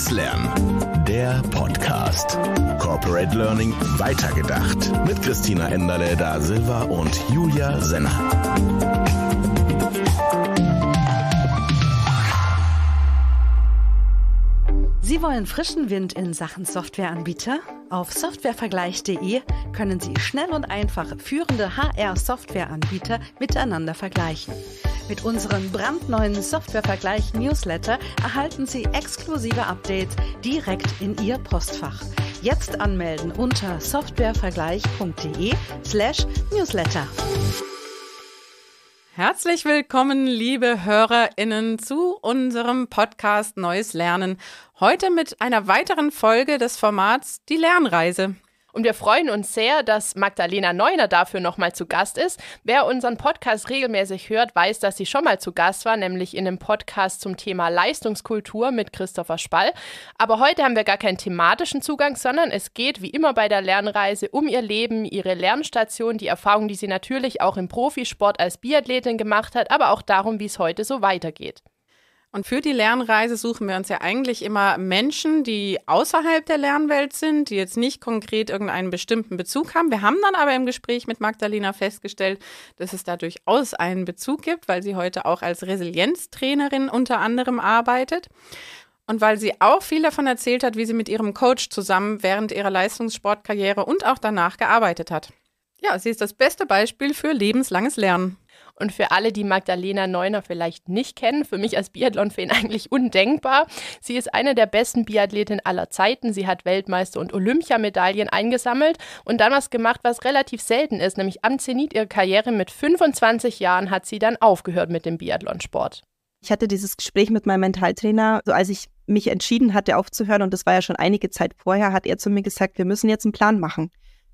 Fürs Lernen. Der Podcast. Corporate Learning weitergedacht. Mit Christina Enderle da Silva und Julia Senner. Sie wollen frischen Wind in Sachen Softwareanbieter? Auf softwarevergleich.de können Sie schnell und einfach führende HR-Softwareanbieter miteinander vergleichen. Mit unserem brandneuen Softwarevergleich Newsletter erhalten Sie exklusive Updates direkt in Ihr Postfach. Jetzt anmelden unter softwarevergleich.de slash newsletter. Herzlich willkommen, liebe HörerInnen, zu unserem Podcast Neues Lernen. Heute mit einer weiteren Folge des Formats Die Lernreise. Und wir freuen uns sehr, dass Magdalena Neuner dafür nochmal zu Gast ist. Wer unseren Podcast regelmäßig hört, weiß, dass sie schon mal zu Gast war, nämlich in einem Podcast zum Thema Leistungskultur mit Christopher Spall. Aber heute haben wir gar keinen thematischen Zugang, sondern es geht wie immer bei der Lernreise um ihr Leben, ihre Lernstation, die Erfahrung, die sie natürlich auch im Profisport als Biathletin gemacht hat, aber auch darum, wie es heute so weitergeht. Und für die Lernreise suchen wir uns ja eigentlich immer Menschen, die außerhalb der Lernwelt sind, die jetzt nicht konkret irgendeinen bestimmten Bezug haben. Wir haben dann aber im Gespräch mit Magdalena festgestellt, dass es da durchaus einen Bezug gibt, weil sie heute auch als Resilienztrainerin unter anderem arbeitet. Und weil sie auch viel davon erzählt hat, wie sie mit ihrem Coach zusammen während ihrer Leistungssportkarriere und auch danach gearbeitet hat. Ja, sie ist das beste Beispiel für lebenslanges Lernen. Und für alle, die Magdalena Neuner vielleicht nicht kennen, für mich als Biathlon-Fan eigentlich undenkbar. Sie ist eine der besten Biathletinnen aller Zeiten. Sie hat Weltmeister- und Olympiamedaillen eingesammelt und dann was gemacht, was relativ selten ist, nämlich am Zenit ihrer Karriere mit 25 Jahren hat sie dann aufgehört mit dem Biathlonsport. Ich hatte dieses Gespräch mit meinem Mentaltrainer, so als ich mich entschieden hatte aufzuhören und das war ja schon einige Zeit vorher, hat er zu mir gesagt, wir müssen jetzt einen Plan machen.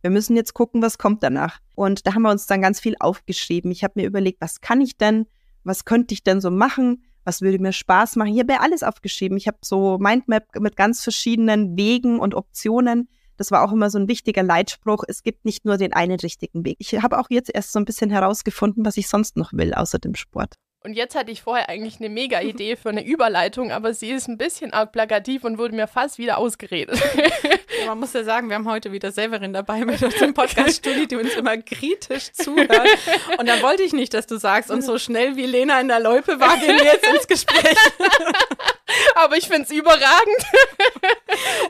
Wir müssen jetzt gucken, was kommt danach. Und da haben wir uns dann ganz viel aufgeschrieben. Ich habe mir überlegt, was kann ich denn? Was könnte ich denn so machen? Was würde mir Spaß machen? Ich habe ja alles aufgeschrieben. Ich habe so Mindmap mit ganz verschiedenen Wegen und Optionen. Das war auch immer so ein wichtiger Leitspruch. Es gibt nicht nur den einen richtigen Weg. Ich habe auch jetzt erst so ein bisschen herausgefunden, was ich sonst noch will, außer dem Sport. Und jetzt hatte ich vorher eigentlich eine mega Idee für eine Überleitung, aber sie ist ein bisschen arg plakativ und wurde mir fast wieder ausgeredet. Ja, man muss ja sagen, wir haben heute wieder Severin dabei mit uns im Podcast-Studio, die uns immer kritisch zuhört. Und da wollte ich nicht, dass du sagst, und so schnell wie Lena in der Loipe war, gehen wir jetzt ins Gespräch. aber ich finde es überragend.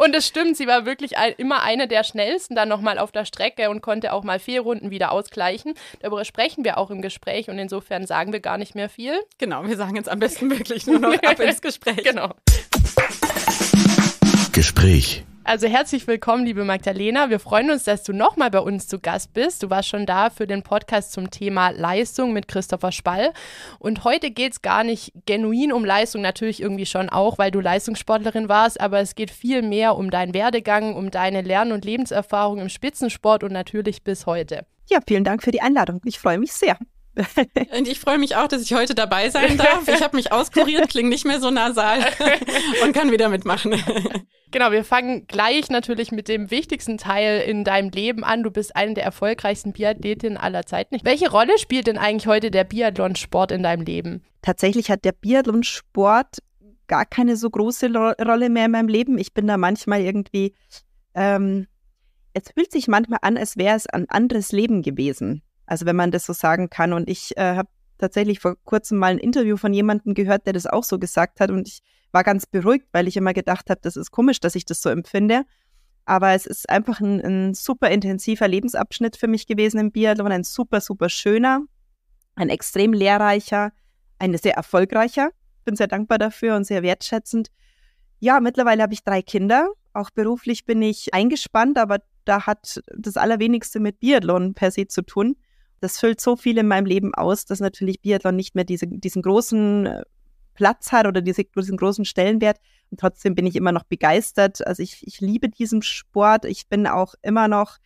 und es stimmt, sie war wirklich ein, immer eine der schnellsten dann nochmal auf der Strecke und konnte auch mal vier Runden wieder ausgleichen. Darüber sprechen wir auch im Gespräch und insofern sagen wir gar nicht mehr viel viel. Genau, wir sagen jetzt am besten wirklich nur noch ab ins Gespräch. Genau. Gespräch. Also herzlich willkommen, liebe Magdalena. Wir freuen uns, dass du nochmal bei uns zu Gast bist. Du warst schon da für den Podcast zum Thema Leistung mit Christopher Spall. Und heute geht es gar nicht genuin um Leistung, natürlich irgendwie schon auch, weil du Leistungssportlerin warst, aber es geht viel mehr um deinen Werdegang, um deine Lern- und Lebenserfahrung im Spitzensport und natürlich bis heute. Ja, vielen Dank für die Einladung. Ich freue mich sehr. Und ich freue mich auch, dass ich heute dabei sein darf. Ich habe mich auskuriert, klinge nicht mehr so nasal und kann wieder mitmachen. Genau, wir fangen gleich natürlich mit dem wichtigsten Teil in deinem Leben an. Du bist eine der erfolgreichsten Biathletinnen aller Zeiten. Welche Rolle spielt denn eigentlich heute der Biathlonsport in deinem Leben? Tatsächlich hat der Biathlonsport gar keine so große Ro Rolle mehr in meinem Leben. Ich bin da manchmal irgendwie, ähm, es fühlt sich manchmal an, als wäre es ein anderes Leben gewesen. Also wenn man das so sagen kann. Und ich äh, habe tatsächlich vor kurzem mal ein Interview von jemandem gehört, der das auch so gesagt hat. Und ich war ganz beruhigt, weil ich immer gedacht habe, das ist komisch, dass ich das so empfinde. Aber es ist einfach ein, ein super intensiver Lebensabschnitt für mich gewesen im Biathlon. Ein super, super schöner, ein extrem lehrreicher, ein sehr erfolgreicher. Bin sehr dankbar dafür und sehr wertschätzend. Ja, mittlerweile habe ich drei Kinder. Auch beruflich bin ich eingespannt, aber da hat das Allerwenigste mit Biathlon per se zu tun das füllt so viel in meinem Leben aus, dass natürlich Biathlon nicht mehr diese, diesen großen äh, Platz hat oder diese, diesen großen Stellenwert. Und trotzdem bin ich immer noch begeistert. Also ich, ich liebe diesen Sport. Ich bin auch immer noch,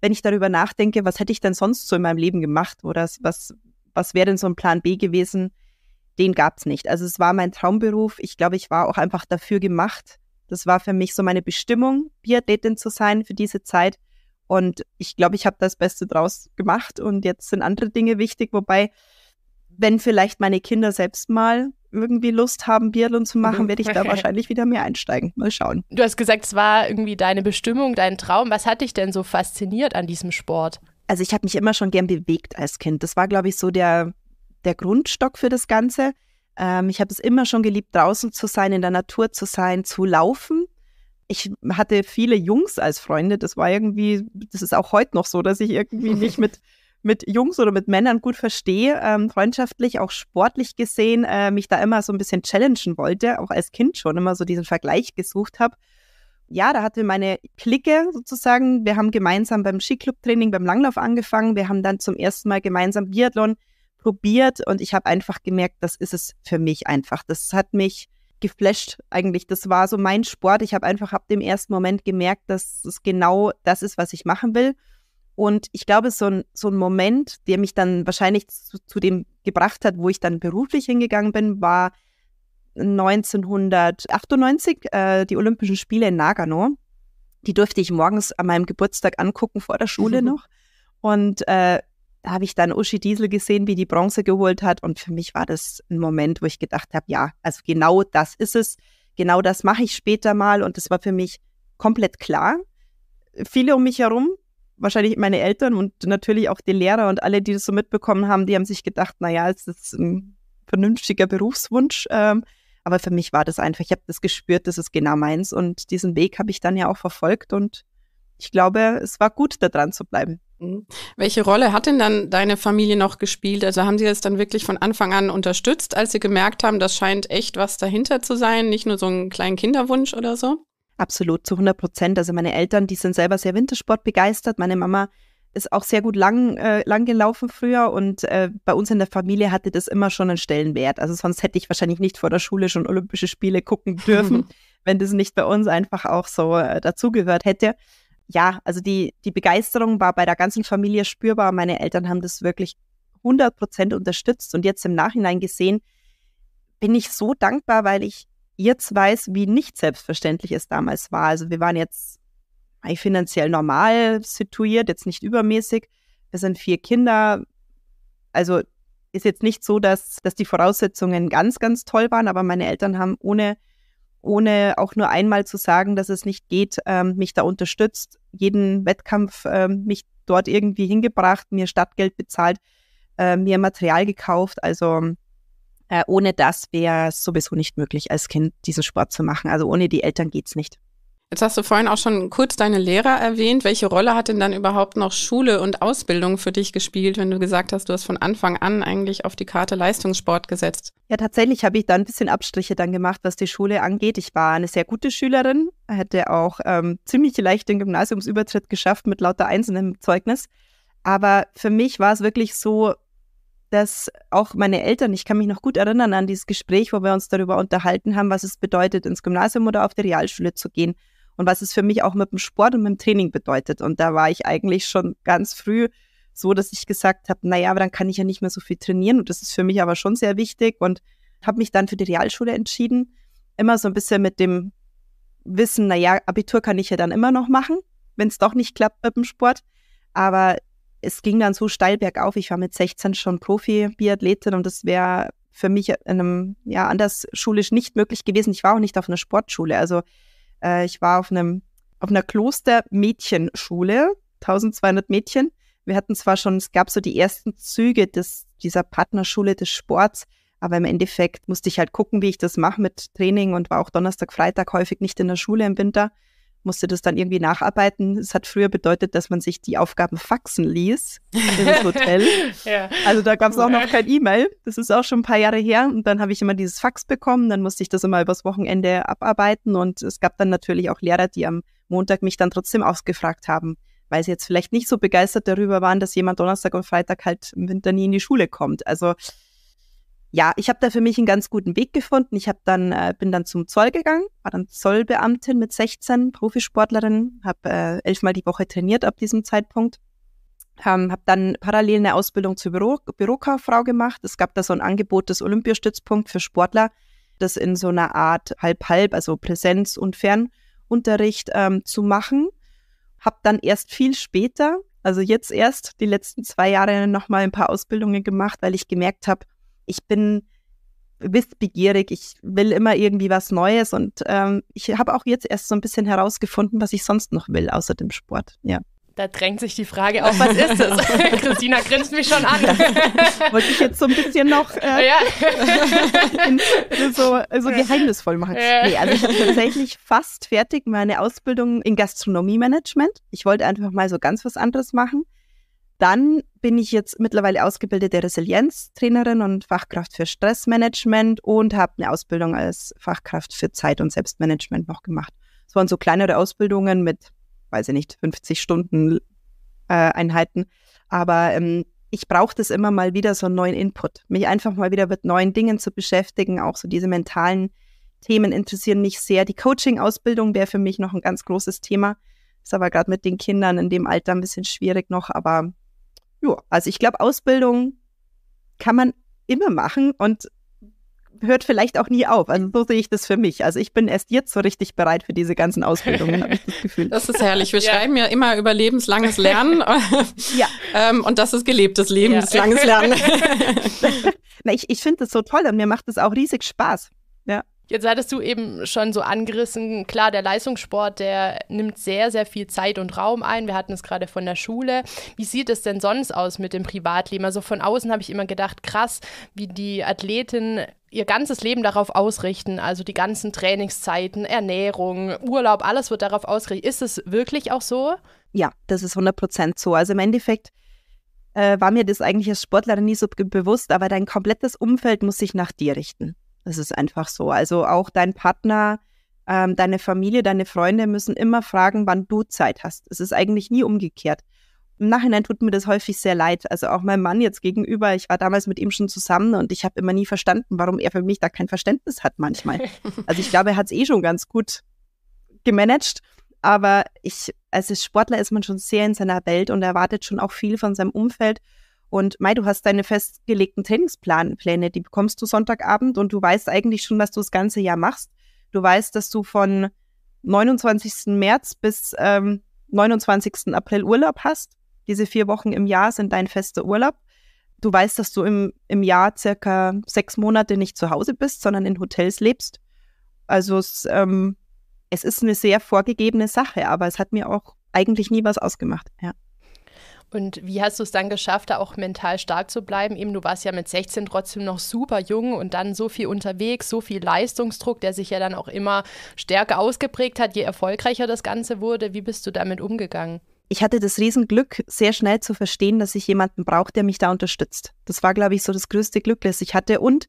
wenn ich darüber nachdenke, was hätte ich denn sonst so in meinem Leben gemacht oder was, was wäre denn so ein Plan B gewesen, den gab es nicht. Also es war mein Traumberuf. Ich glaube, ich war auch einfach dafür gemacht. Das war für mich so meine Bestimmung, Biathletin zu sein für diese Zeit. Und ich glaube, ich habe das Beste draus gemacht und jetzt sind andere Dinge wichtig, wobei, wenn vielleicht meine Kinder selbst mal irgendwie Lust haben, Biathlon zu mhm. machen, werde ich da wahrscheinlich wieder mehr einsteigen. Mal schauen. Du hast gesagt, es war irgendwie deine Bestimmung, dein Traum. Was hat dich denn so fasziniert an diesem Sport? Also ich habe mich immer schon gern bewegt als Kind. Das war, glaube ich, so der, der Grundstock für das Ganze. Ähm, ich habe es immer schon geliebt, draußen zu sein, in der Natur zu sein, zu laufen ich hatte viele Jungs als Freunde. Das war irgendwie, das ist auch heute noch so, dass ich irgendwie nicht mit, mit Jungs oder mit Männern gut verstehe, ähm, freundschaftlich, auch sportlich gesehen, äh, mich da immer so ein bisschen challengen wollte, auch als Kind schon immer so diesen Vergleich gesucht habe. Ja, da hatte meine Clique sozusagen. Wir haben gemeinsam beim Skiclub-Training, beim Langlauf angefangen. Wir haben dann zum ersten Mal gemeinsam Biathlon probiert und ich habe einfach gemerkt, das ist es für mich einfach. Das hat mich geflasht eigentlich. Das war so mein Sport. Ich habe einfach ab dem ersten Moment gemerkt, dass es genau das ist, was ich machen will. Und ich glaube, so ein, so ein Moment, der mich dann wahrscheinlich zu, zu dem gebracht hat, wo ich dann beruflich hingegangen bin, war 1998 äh, die Olympischen Spiele in Nagano. Die durfte ich morgens an meinem Geburtstag angucken vor der Schule mhm. noch. Und äh, da habe ich dann Uschi Diesel gesehen, wie die Bronze geholt hat. Und für mich war das ein Moment, wo ich gedacht habe, ja, also genau das ist es. Genau das mache ich später mal. Und das war für mich komplett klar. Viele um mich herum, wahrscheinlich meine Eltern und natürlich auch die Lehrer und alle, die das so mitbekommen haben, die haben sich gedacht, naja, es ist ein vernünftiger Berufswunsch. Ähm. aber für mich war das einfach, ich habe das gespürt, das ist genau meins. Und diesen Weg habe ich dann ja auch verfolgt. Und ich glaube, es war gut, da dran zu bleiben. Hm. Welche Rolle hat denn dann deine Familie noch gespielt? Also haben sie das dann wirklich von Anfang an unterstützt, als sie gemerkt haben, das scheint echt was dahinter zu sein, nicht nur so ein kleinen Kinderwunsch oder so? Absolut, zu 100 Prozent. Also meine Eltern, die sind selber sehr Wintersport begeistert. Meine Mama ist auch sehr gut lang, äh, lang gelaufen früher und äh, bei uns in der Familie hatte das immer schon einen Stellenwert. Also sonst hätte ich wahrscheinlich nicht vor der Schule schon Olympische Spiele gucken dürfen, wenn das nicht bei uns einfach auch so äh, dazugehört hätte ja, also die, die Begeisterung war bei der ganzen Familie spürbar. Meine Eltern haben das wirklich 100 Prozent unterstützt. Und jetzt im Nachhinein gesehen, bin ich so dankbar, weil ich jetzt weiß, wie nicht selbstverständlich es damals war. Also wir waren jetzt äh, finanziell normal situiert, jetzt nicht übermäßig. Wir sind vier Kinder. Also ist jetzt nicht so, dass, dass die Voraussetzungen ganz, ganz toll waren, aber meine Eltern haben ohne ohne auch nur einmal zu sagen, dass es nicht geht, ähm, mich da unterstützt, jeden Wettkampf ähm, mich dort irgendwie hingebracht, mir Stadtgeld bezahlt, äh, mir Material gekauft. Also äh, ohne das wäre es sowieso nicht möglich, als Kind diesen Sport zu machen. Also ohne die Eltern geht es nicht. Jetzt hast du vorhin auch schon kurz deine Lehrer erwähnt. Welche Rolle hat denn dann überhaupt noch Schule und Ausbildung für dich gespielt, wenn du gesagt hast, du hast von Anfang an eigentlich auf die Karte Leistungssport gesetzt? Ja, tatsächlich habe ich da ein bisschen Abstriche dann gemacht, was die Schule angeht. Ich war eine sehr gute Schülerin, hätte auch ähm, ziemlich leicht den Gymnasiumsübertritt geschafft mit lauter einzelnen Zeugnis. Aber für mich war es wirklich so, dass auch meine Eltern, ich kann mich noch gut erinnern an dieses Gespräch, wo wir uns darüber unterhalten haben, was es bedeutet, ins Gymnasium oder auf die Realschule zu gehen und was es für mich auch mit dem Sport und mit dem Training bedeutet. Und da war ich eigentlich schon ganz früh so, dass ich gesagt habe, naja, aber dann kann ich ja nicht mehr so viel trainieren und das ist für mich aber schon sehr wichtig und habe mich dann für die Realschule entschieden. Immer so ein bisschen mit dem Wissen, naja, Abitur kann ich ja dann immer noch machen, wenn es doch nicht klappt mit dem Sport. Aber es ging dann so steil bergauf. Ich war mit 16 schon Profi-Biathletin und das wäre für mich in einem, ja, anders schulisch nicht möglich gewesen. Ich war auch nicht auf einer Sportschule. Also äh, ich war auf einem auf einer Klostermädchenschule, 1200 Mädchen. Wir hatten zwar schon, es gab so die ersten Züge des, dieser Partnerschule des Sports, aber im Endeffekt musste ich halt gucken, wie ich das mache mit Training und war auch Donnerstag, Freitag häufig nicht in der Schule im Winter musste das dann irgendwie nacharbeiten. Es hat früher bedeutet, dass man sich die Aufgaben faxen ließ im Hotel. ja. Also da gab es auch noch kein E-Mail. Das ist auch schon ein paar Jahre her. Und dann habe ich immer dieses Fax bekommen. Dann musste ich das immer übers Wochenende abarbeiten. Und es gab dann natürlich auch Lehrer, die am Montag mich dann trotzdem ausgefragt haben, weil sie jetzt vielleicht nicht so begeistert darüber waren, dass jemand Donnerstag und Freitag halt im Winter nie in die Schule kommt. Also ja, ich habe da für mich einen ganz guten Weg gefunden. Ich habe dann äh, bin dann zum Zoll gegangen, war dann Zollbeamtin mit 16, Profisportlerin, habe äh, elfmal die Woche trainiert ab diesem Zeitpunkt. Ähm, habe dann parallel eine Ausbildung zur Büro Bürokauffrau gemacht. Es gab da so ein Angebot des Olympiastützpunkt für Sportler, das in so einer Art halb-halb, also Präsenz und Fernunterricht ähm, zu machen. Habe dann erst viel später, also jetzt erst die letzten zwei Jahre nochmal ein paar Ausbildungen gemacht, weil ich gemerkt habe, ich bin wissbegierig, ich will immer irgendwie was Neues und ähm, ich habe auch jetzt erst so ein bisschen herausgefunden, was ich sonst noch will, außer dem Sport, ja. Da drängt sich die Frage auf, was ist es? Christina grinst mich schon an. Wollte ich jetzt so ein bisschen noch äh, ja. in, so, so geheimnisvoll machen. Ja. Nee, also ich habe tatsächlich fast fertig meine Ausbildung in Gastronomie-Management. Ich wollte einfach mal so ganz was anderes machen. Dann bin ich jetzt mittlerweile ausgebildete Resilienztrainerin und Fachkraft für Stressmanagement und habe eine Ausbildung als Fachkraft für Zeit- und Selbstmanagement noch gemacht. Es waren so kleinere Ausbildungen mit, weiß ich nicht, 50 Stunden äh, Einheiten. Aber ähm, ich brauche das immer mal wieder, so einen neuen Input. Mich einfach mal wieder mit neuen Dingen zu beschäftigen. Auch so diese mentalen Themen interessieren mich sehr. Die Coaching-Ausbildung wäre für mich noch ein ganz großes Thema. Ist aber gerade mit den Kindern in dem Alter ein bisschen schwierig noch, aber ja, also ich glaube, Ausbildung kann man immer machen und hört vielleicht auch nie auf. Also so sehe ich das für mich. Also ich bin erst jetzt so richtig bereit für diese ganzen Ausbildungen, habe ich das Gefühl. Das ist herrlich. Wir ja. schreiben ja immer über lebenslanges Lernen. ja. ähm, und das ist gelebtes Leben, ja. lebenslanges Lernen. Na, ich ich finde das so toll und mir macht es auch riesig Spaß. Jetzt hattest du eben schon so angerissen, klar, der Leistungssport, der nimmt sehr, sehr viel Zeit und Raum ein. Wir hatten es gerade von der Schule. Wie sieht es denn sonst aus mit dem Privatleben? Also von außen habe ich immer gedacht, krass, wie die Athletin ihr ganzes Leben darauf ausrichten. Also die ganzen Trainingszeiten, Ernährung, Urlaub, alles wird darauf ausgerichtet. Ist es wirklich auch so? Ja, das ist 100 so. Also im Endeffekt äh, war mir das eigentlich als Sportlerin nie so bewusst, aber dein komplettes Umfeld muss sich nach dir richten. Das ist einfach so. Also auch dein Partner, ähm, deine Familie, deine Freunde müssen immer fragen, wann du Zeit hast. Es ist eigentlich nie umgekehrt. Im Nachhinein tut mir das häufig sehr leid. Also auch mein Mann jetzt gegenüber, ich war damals mit ihm schon zusammen und ich habe immer nie verstanden, warum er für mich da kein Verständnis hat manchmal. Also ich glaube, er hat es eh schon ganz gut gemanagt. Aber ich, als Sportler ist man schon sehr in seiner Welt und erwartet schon auch viel von seinem Umfeld. Und Mai, du hast deine festgelegten Trainingspläne, die bekommst du Sonntagabend und du weißt eigentlich schon, was du das ganze Jahr machst. Du weißt, dass du von 29. März bis ähm, 29. April Urlaub hast. Diese vier Wochen im Jahr sind dein fester Urlaub. Du weißt, dass du im, im Jahr circa sechs Monate nicht zu Hause bist, sondern in Hotels lebst. Also es, ähm, es ist eine sehr vorgegebene Sache, aber es hat mir auch eigentlich nie was ausgemacht. Ja. Und wie hast du es dann geschafft, da auch mental stark zu bleiben? Eben, du warst ja mit 16 trotzdem noch super jung und dann so viel unterwegs, so viel Leistungsdruck, der sich ja dann auch immer stärker ausgeprägt hat, je erfolgreicher das Ganze wurde. Wie bist du damit umgegangen? Ich hatte das Riesenglück, sehr schnell zu verstehen, dass ich jemanden brauche, der mich da unterstützt. Das war, glaube ich, so das größte Glück, das ich hatte. Und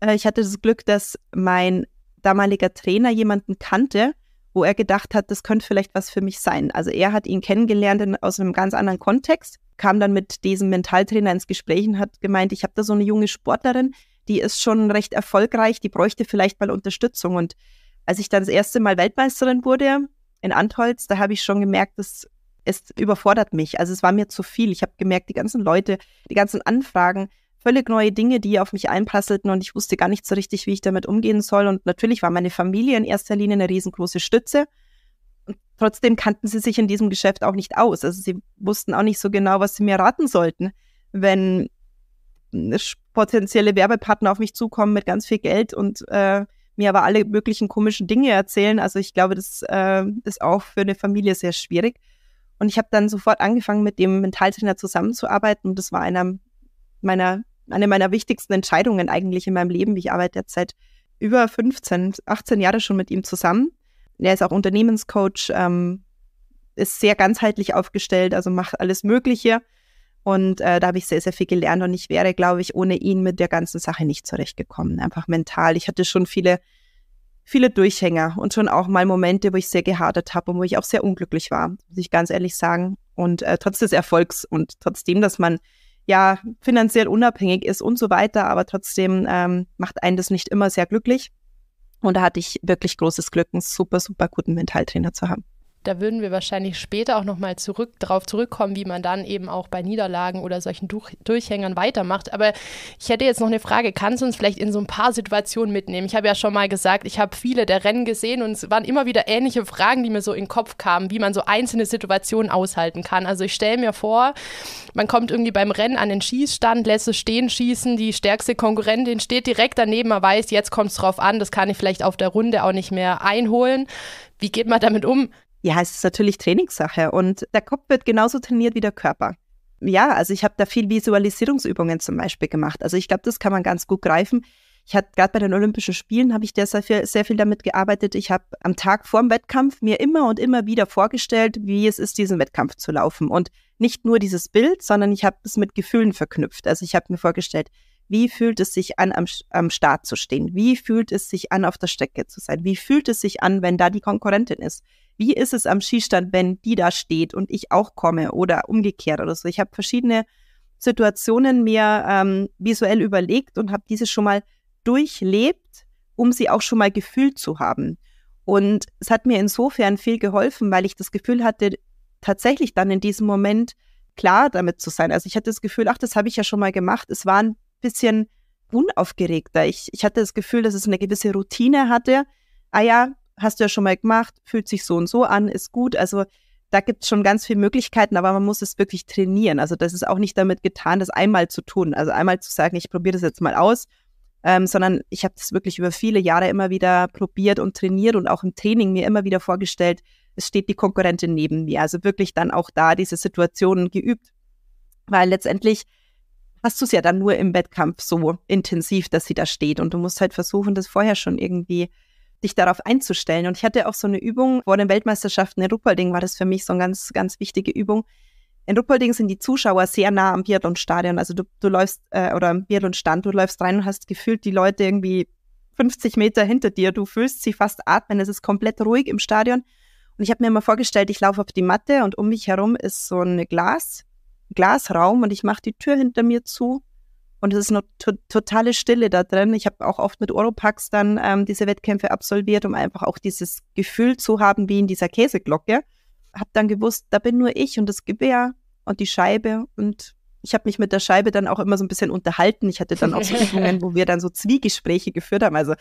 äh, ich hatte das Glück, dass mein damaliger Trainer jemanden kannte, wo er gedacht hat, das könnte vielleicht was für mich sein. Also er hat ihn kennengelernt in, aus einem ganz anderen Kontext, kam dann mit diesem Mentaltrainer ins Gespräch und hat gemeint, ich habe da so eine junge Sportlerin, die ist schon recht erfolgreich, die bräuchte vielleicht mal Unterstützung. Und als ich dann das erste Mal Weltmeisterin wurde in Antholz, da habe ich schon gemerkt, dass es überfordert mich. Also es war mir zu viel. Ich habe gemerkt, die ganzen Leute, die ganzen Anfragen, völlig neue Dinge, die auf mich einprasselten und ich wusste gar nicht so richtig, wie ich damit umgehen soll. Und natürlich war meine Familie in erster Linie eine riesengroße Stütze. Und trotzdem kannten sie sich in diesem Geschäft auch nicht aus. Also sie wussten auch nicht so genau, was sie mir raten sollten, wenn hm, potenzielle Werbepartner auf mich zukommen mit ganz viel Geld und äh, mir aber alle möglichen komischen Dinge erzählen. Also ich glaube, das äh, ist auch für eine Familie sehr schwierig. Und ich habe dann sofort angefangen, mit dem Mentaltrainer zusammenzuarbeiten. Und das war einer meiner eine meiner wichtigsten Entscheidungen eigentlich in meinem Leben. Ich arbeite jetzt seit über 15, 18 Jahren schon mit ihm zusammen. Er ist auch Unternehmenscoach, ähm, ist sehr ganzheitlich aufgestellt, also macht alles Mögliche. Und äh, da habe ich sehr, sehr viel gelernt und ich wäre, glaube ich, ohne ihn mit der ganzen Sache nicht zurechtgekommen. Einfach mental. Ich hatte schon viele, viele Durchhänger und schon auch mal Momente, wo ich sehr gehadert habe und wo ich auch sehr unglücklich war, muss ich ganz ehrlich sagen. Und äh, trotz des Erfolgs und trotzdem, dass man ja finanziell unabhängig ist und so weiter, aber trotzdem ähm, macht einen das nicht immer sehr glücklich. Und da hatte ich wirklich großes Glück, einen super, super guten Mentaltrainer zu haben. Da würden wir wahrscheinlich später auch nochmal zurück, darauf zurückkommen, wie man dann eben auch bei Niederlagen oder solchen Durch Durchhängern weitermacht. Aber ich hätte jetzt noch eine Frage, kannst du uns vielleicht in so ein paar Situationen mitnehmen? Ich habe ja schon mal gesagt, ich habe viele der Rennen gesehen und es waren immer wieder ähnliche Fragen, die mir so in den Kopf kamen, wie man so einzelne Situationen aushalten kann. Also ich stelle mir vor, man kommt irgendwie beim Rennen an den Schießstand, lässt es stehen, schießen, die stärkste Konkurrentin steht direkt daneben, man weiß, jetzt kommt es drauf an, das kann ich vielleicht auf der Runde auch nicht mehr einholen. Wie geht man damit um? Ja, es ist natürlich Trainingssache und der Kopf wird genauso trainiert wie der Körper. Ja, also ich habe da viel Visualisierungsübungen zum Beispiel gemacht. Also ich glaube, das kann man ganz gut greifen. Ich hatte gerade bei den Olympischen Spielen habe ich sehr viel, sehr viel damit gearbeitet. Ich habe am Tag vorm Wettkampf mir immer und immer wieder vorgestellt, wie es ist, diesen Wettkampf zu laufen. Und nicht nur dieses Bild, sondern ich habe es mit Gefühlen verknüpft. Also ich habe mir vorgestellt, wie fühlt es sich an, am, am Start zu stehen? Wie fühlt es sich an, auf der Strecke zu sein? Wie fühlt es sich an, wenn da die Konkurrentin ist? wie ist es am Schießstand, wenn die da steht und ich auch komme oder umgekehrt oder so. Ich habe verschiedene Situationen mir ähm, visuell überlegt und habe diese schon mal durchlebt, um sie auch schon mal gefühlt zu haben. Und es hat mir insofern viel geholfen, weil ich das Gefühl hatte, tatsächlich dann in diesem Moment klar damit zu sein. Also ich hatte das Gefühl, ach, das habe ich ja schon mal gemacht. Es war ein bisschen unaufgeregter. Ich, ich hatte das Gefühl, dass es eine gewisse Routine hatte. Ah ja, hast du ja schon mal gemacht, fühlt sich so und so an, ist gut. Also da gibt es schon ganz viele Möglichkeiten, aber man muss es wirklich trainieren. Also das ist auch nicht damit getan, das einmal zu tun. Also einmal zu sagen, ich probiere das jetzt mal aus, ähm, sondern ich habe das wirklich über viele Jahre immer wieder probiert und trainiert und auch im Training mir immer wieder vorgestellt, es steht die Konkurrentin neben mir. Also wirklich dann auch da diese Situationen geübt. Weil letztendlich hast du es ja dann nur im Wettkampf so intensiv, dass sie da steht. Und du musst halt versuchen, das vorher schon irgendwie dich darauf einzustellen. Und ich hatte auch so eine Übung vor den Weltmeisterschaften in Ruppolding, war das für mich so eine ganz, ganz wichtige Übung. In Ruppolding sind die Zuschauer sehr nah am Biathlon-Stadion. Also du, du läufst, äh, oder am Biathlon-Stand, du läufst rein und hast gefühlt die Leute irgendwie 50 Meter hinter dir. Du fühlst sie fast atmen. Es ist komplett ruhig im Stadion. Und ich habe mir immer vorgestellt, ich laufe auf die Matte und um mich herum ist so ein Glas, Glasraum und ich mache die Tür hinter mir zu und es ist eine to totale Stille da drin. Ich habe auch oft mit Oropax dann ähm, diese Wettkämpfe absolviert, um einfach auch dieses Gefühl zu haben, wie in dieser Käseglocke. Habe dann gewusst, da bin nur ich und das Gewehr und die Scheibe. Und ich habe mich mit der Scheibe dann auch immer so ein bisschen unterhalten. Ich hatte dann auch so Übungen, wo wir dann so Zwiegespräche geführt haben. Also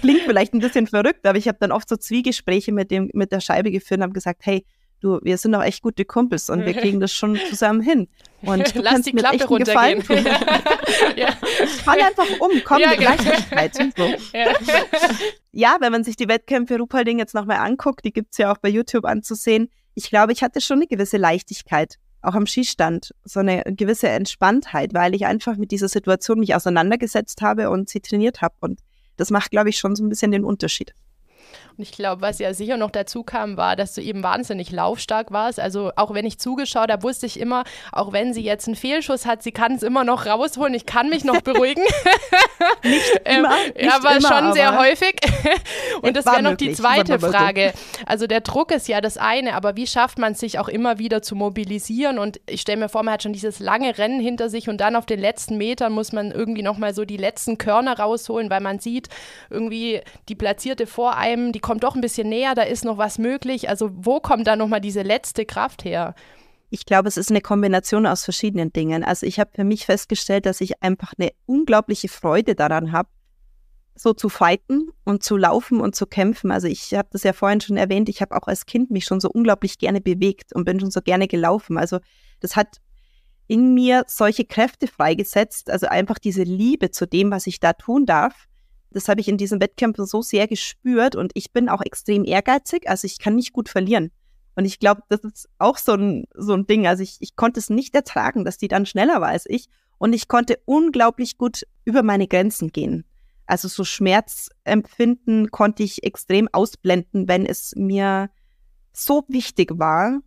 klingt vielleicht ein bisschen verrückt, aber ich habe dann oft so Zwiegespräche mit, dem, mit der Scheibe geführt und habe gesagt, hey, du, wir sind auch echt gute Kumpels und wir kriegen das schon zusammen hin. Und du Lass kannst die Klappe mir runtergehen. Gefallen tun. ja. Fall einfach um, komm, ja, genau. Leichtigkeit. so. ja. ja, wenn man sich die Wettkämpfe Rupolding jetzt nochmal anguckt, die gibt es ja auch bei YouTube anzusehen. Ich glaube, ich hatte schon eine gewisse Leichtigkeit, auch am Skistand, so eine gewisse Entspanntheit, weil ich einfach mit dieser Situation mich auseinandergesetzt habe und sie trainiert habe. Und das macht, glaube ich, schon so ein bisschen den Unterschied. Und ich glaube, was ja sicher noch dazu kam, war, dass du eben wahnsinnig laufstark warst. Also auch wenn ich zugeschaut habe, wusste ich immer, auch wenn sie jetzt einen Fehlschuss hat, sie kann es immer noch rausholen. Ich kann mich noch beruhigen. nicht ähm, immer, ähm, nicht aber immer, schon sehr häufig. Und das wäre noch die zweite Frage. Also der Druck ist ja das eine, aber wie schafft man es sich auch immer wieder zu mobilisieren? Und ich stelle mir vor, man hat schon dieses lange Rennen hinter sich und dann auf den letzten Metern muss man irgendwie nochmal so die letzten Körner rausholen, weil man sieht, irgendwie die Platzierte vor einem die kommt doch ein bisschen näher, da ist noch was möglich. Also wo kommt da nochmal diese letzte Kraft her? Ich glaube, es ist eine Kombination aus verschiedenen Dingen. Also ich habe für mich festgestellt, dass ich einfach eine unglaubliche Freude daran habe, so zu fighten und zu laufen und zu kämpfen. Also ich habe das ja vorhin schon erwähnt, ich habe auch als Kind mich schon so unglaublich gerne bewegt und bin schon so gerne gelaufen. Also das hat in mir solche Kräfte freigesetzt, also einfach diese Liebe zu dem, was ich da tun darf, das habe ich in diesen Wettkämpfen so sehr gespürt und ich bin auch extrem ehrgeizig. Also ich kann nicht gut verlieren. Und ich glaube, das ist auch so ein, so ein Ding. Also ich, ich konnte es nicht ertragen, dass die dann schneller war als ich. Und ich konnte unglaublich gut über meine Grenzen gehen. Also so Schmerzempfinden konnte ich extrem ausblenden, wenn es mir so wichtig war.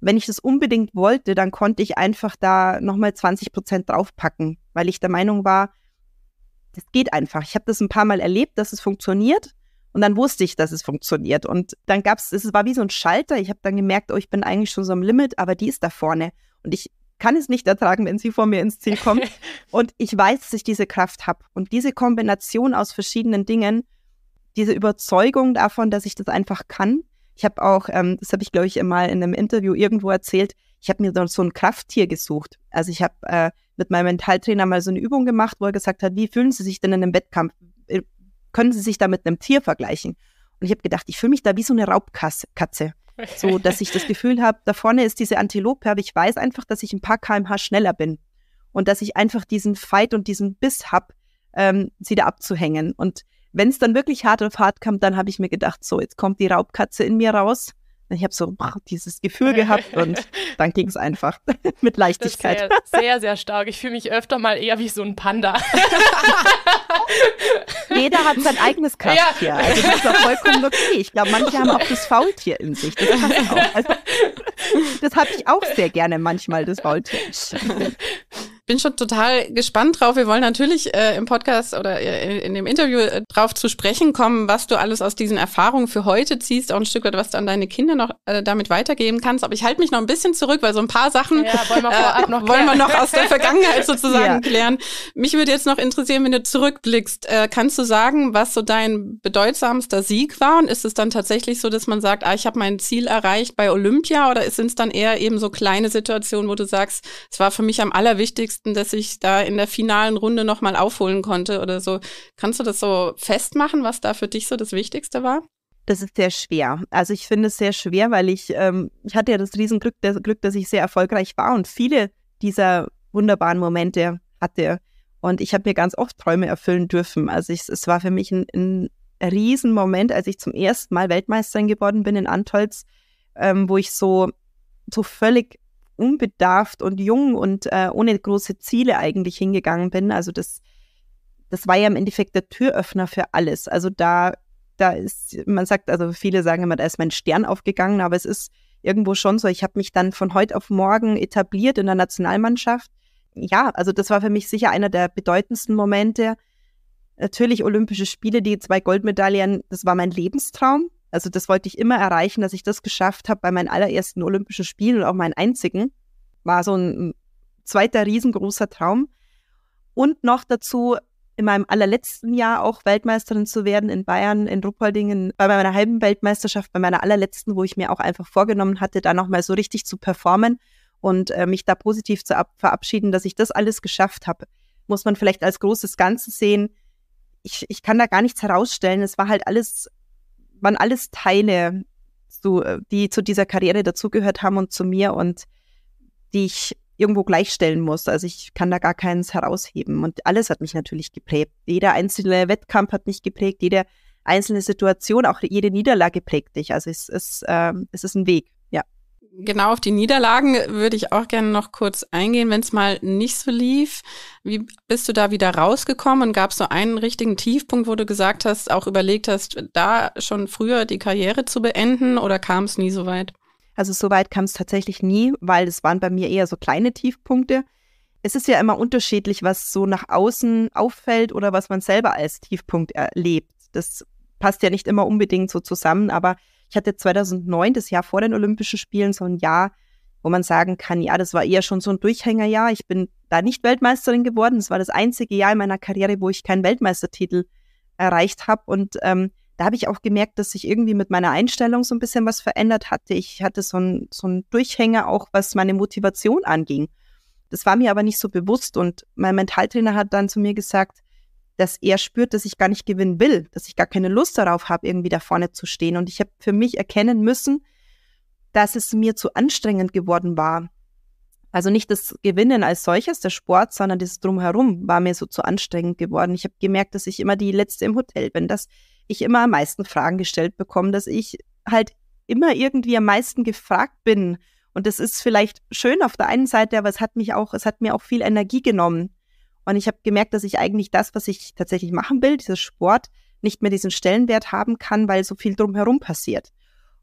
Wenn ich das unbedingt wollte, dann konnte ich einfach da nochmal 20 Prozent draufpacken, weil ich der Meinung war, das geht einfach. Ich habe das ein paar Mal erlebt, dass es funktioniert. Und dann wusste ich, dass es funktioniert. Und dann gab es, es war wie so ein Schalter. Ich habe dann gemerkt, oh, ich bin eigentlich schon so am Limit, aber die ist da vorne. Und ich kann es nicht ertragen, wenn sie vor mir ins Ziel kommt. und ich weiß, dass ich diese Kraft habe. Und diese Kombination aus verschiedenen Dingen, diese Überzeugung davon, dass ich das einfach kann. Ich habe auch, ähm, das habe ich, glaube ich, mal in einem Interview irgendwo erzählt, ich habe mir so ein Krafttier gesucht. Also ich habe äh, mit meinem Mentaltrainer mal so eine Übung gemacht, wo er gesagt hat, wie fühlen Sie sich denn in einem Wettkampf? Äh, können Sie sich da mit einem Tier vergleichen? Und ich habe gedacht, ich fühle mich da wie so eine Raubkatze. So, dass ich das Gefühl habe, da vorne ist diese Antilope, aber ich weiß einfach, dass ich ein paar kmh schneller bin. Und dass ich einfach diesen Fight und diesen Biss habe, ähm, sie da abzuhängen. Und wenn es dann wirklich hart auf hart kam, dann habe ich mir gedacht, so, jetzt kommt die Raubkatze in mir raus ich habe so boah, dieses Gefühl gehabt und dann ging es einfach mit Leichtigkeit. Sehr, sehr, sehr, stark. Ich fühle mich öfter mal eher wie so ein Panda. Jeder hat sein eigenes Krafttier. Ja. Also das ist doch vollkommen okay. Ich glaube, manche haben auch das Faultier in sich. Das passt Also, das habe ich auch sehr gerne manchmal, das Faultier bin schon total gespannt drauf. Wir wollen natürlich äh, im Podcast oder äh, in dem Interview äh, drauf zu sprechen kommen, was du alles aus diesen Erfahrungen für heute ziehst, auch ein Stück weit, was du an deine Kinder noch äh, damit weitergeben kannst. Aber ich halte mich noch ein bisschen zurück, weil so ein paar Sachen ja, wollen, wir äh, noch wollen wir noch aus der Vergangenheit sozusagen ja. klären. Mich würde jetzt noch interessieren, wenn du zurückblickst, äh, kannst du sagen, was so dein bedeutsamster Sieg war? Und ist es dann tatsächlich so, dass man sagt, ah, ich habe mein Ziel erreicht bei Olympia? Oder sind es dann eher eben so kleine Situationen, wo du sagst, es war für mich am allerwichtigsten, Geschichten, dass ich da in der finalen Runde nochmal aufholen konnte oder so. Kannst du das so festmachen, was da für dich so das Wichtigste war? Das ist sehr schwer. Also ich finde es sehr schwer, weil ich, ähm, ich hatte ja das Riesenglück, das Glück, dass ich sehr erfolgreich war und viele dieser wunderbaren Momente hatte. Und ich habe mir ganz oft Träume erfüllen dürfen. Also ich, es war für mich ein, ein Riesenmoment, als ich zum ersten Mal Weltmeisterin geworden bin in Antolz, ähm, wo ich so, so völlig unbedarft und jung und äh, ohne große Ziele eigentlich hingegangen bin. Also das, das war ja im Endeffekt der Türöffner für alles. Also da, da ist, man sagt, also viele sagen immer, da ist mein Stern aufgegangen, aber es ist irgendwo schon so. Ich habe mich dann von heute auf morgen etabliert in der Nationalmannschaft. Ja, also das war für mich sicher einer der bedeutendsten Momente. Natürlich Olympische Spiele, die zwei Goldmedaillen, das war mein Lebenstraum. Also das wollte ich immer erreichen, dass ich das geschafft habe bei meinen allerersten Olympischen Spielen und auch meinen einzigen. War so ein zweiter riesengroßer Traum. Und noch dazu in meinem allerletzten Jahr auch Weltmeisterin zu werden in Bayern, in Ruppoldingen, bei meiner halben Weltmeisterschaft, bei meiner allerletzten, wo ich mir auch einfach vorgenommen hatte, da nochmal so richtig zu performen und äh, mich da positiv zu verabschieden, dass ich das alles geschafft habe. Muss man vielleicht als großes Ganze sehen. Ich, ich kann da gar nichts herausstellen. Es war halt alles waren alles Teile, zu, äh, die zu dieser Karriere dazugehört haben und zu mir und die ich irgendwo gleichstellen muss. Also ich kann da gar keins herausheben. Und alles hat mich natürlich geprägt. Jeder einzelne Wettkampf hat mich geprägt, jede einzelne Situation, auch jede Niederlage prägt dich. Also es ist, äh, es ist ein Weg genau auf die Niederlagen würde ich auch gerne noch kurz eingehen, wenn es mal nicht so lief. Wie bist du da wieder rausgekommen und gab es so einen richtigen Tiefpunkt, wo du gesagt hast, auch überlegt hast, da schon früher die Karriere zu beenden oder kam es nie so weit? Also so weit kam es tatsächlich nie, weil es waren bei mir eher so kleine Tiefpunkte. Es ist ja immer unterschiedlich, was so nach außen auffällt oder was man selber als Tiefpunkt erlebt. Das passt ja nicht immer unbedingt so zusammen, aber ich hatte 2009, das Jahr vor den Olympischen Spielen, so ein Jahr, wo man sagen kann, ja, das war eher schon so ein Durchhängerjahr. Ich bin da nicht Weltmeisterin geworden. Es war das einzige Jahr in meiner Karriere, wo ich keinen Weltmeistertitel erreicht habe. Und ähm, da habe ich auch gemerkt, dass sich irgendwie mit meiner Einstellung so ein bisschen was verändert hatte. Ich hatte so einen so Durchhänger auch, was meine Motivation anging. Das war mir aber nicht so bewusst. Und mein Mentaltrainer hat dann zu mir gesagt, dass er spürt, dass ich gar nicht gewinnen will, dass ich gar keine Lust darauf habe, irgendwie da vorne zu stehen. Und ich habe für mich erkennen müssen, dass es mir zu anstrengend geworden war. Also nicht das Gewinnen als solches, der Sport, sondern das Drumherum war mir so zu anstrengend geworden. Ich habe gemerkt, dass ich immer die Letzte im Hotel bin, dass ich immer am meisten Fragen gestellt bekomme, dass ich halt immer irgendwie am meisten gefragt bin. Und das ist vielleicht schön auf der einen Seite, aber es hat mich auch, es hat mir auch viel Energie genommen. Und ich habe gemerkt, dass ich eigentlich das, was ich tatsächlich machen will, dieses Sport, nicht mehr diesen Stellenwert haben kann, weil so viel drumherum passiert.